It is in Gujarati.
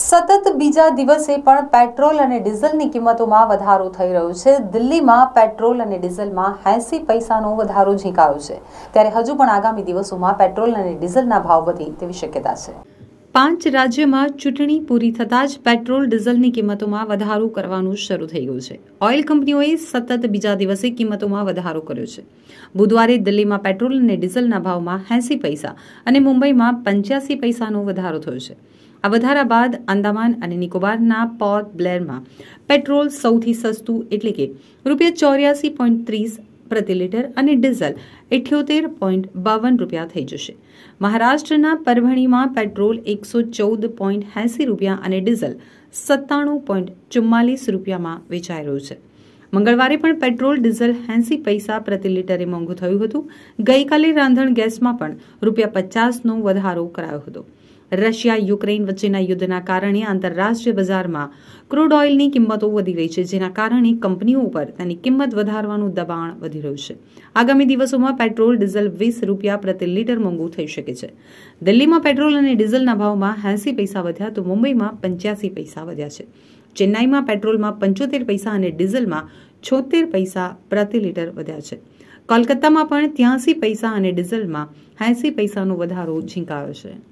સતત બીજા દિવસે પણ પેટ્રોલ અને ડીઝલની કિંમતોમાં વધારો થઈ રહ્યો છે દિલ્હીમાં પેટ્રોલ અને ડીઝલમાં એંસી પૈસાનો વધારો ઝીંકાયો છે ત્યારે હજુ પણ આગામી દિવસોમાં પેટ્રોલ અને ડીઝલના ભાવ વધે તેવી શક્યતા છે પાંચ રાજ્યમાં ચૂંટણી પૂરી થતાં જ પેટ્રોલ ડીઝલની કિંમતોમાં વધારો કરવાનું શરૂ થઈ ગયું છે ઓઇલ કંપનીઓએ સતત બીજા દિવસે કિંમતોમાં વધારો કર્યો છે બુધવારે દિલ્હીમાં પેટ્રોલ અને ડીઝલના ભાવમાં એંસી પૈસા અને મુંબઈમાં પંચ્યાસી પૈસાનો વધારો થયો છે આ વધારા બાદ આંદામાન અને નિકોબારના પોર્ટ બ્લેરમાં પેટ્રોલ સૌથી સસ્તું એટલે કે રૂપિયા ચોર્યાસી પોઈન્ટ ત્રીસ પ્રતિ લીટર અને ડીઝલ ઇઠ્યોતેર પોઈન્ટ બાવન રૂપિયા થઈ જશે મહારાષ્ટ્રના પરભણીમાં પેટ્રોલ એકસો ચૌદ પોઈન્ટ એંસી રૂપિયા અને ડીઝલ સત્તાણું પોઈન્ટ ચુમ્માલીસ રૂપિયામાં વેચાઈ રહ્યું છે મંગળવારે પણ પેટ્રોલ ડીઝલ એંસી પૈસા પ્રતિ લીટરે મોંઘું થયું હતું ગઈકાલે રાંધણ ગેસમાં પણ રૂપિયા પચાસનો વધારો કરાયો હતો રશિયા યુક્રેન વચ્ચેના યુદ્ધના કારણે આંતરરાષ્ટ્રીય બજારમાં ક્રૂડ ઓઇલની કિંમતો વધી રહી છે જેના કારણે કંપનીઓ ઉપર તેની કિંમત વધારવાનું દબાણ વધી રહ્યું છે આગામી દિવસોમાં પેટ્રોલ ડીઝલ વીસ રૂપિયા પ્રતિ લીટર મોંઘું થઈ શકે છે દિલ્હીમાં પેટ્રોલ અને ડીઝલના ભાવમાં એંસી પૈસા વધ્યા તો મુંબઈમાં પંચ્યાસી પૈસા વધ્યા છે ચેન્નાઈમાં પેટ્રોલમાં પંચોતેર પૈસા અને ડીઝલમાં છોતેર પૈસા પ્રતિ લીટર વધ્યા છે કોલકાતામાં પણ ત્યાંસી પૈસા અને ડીઝલમાં એંસી પૈસાનો વધારો ઝીંકાયો છે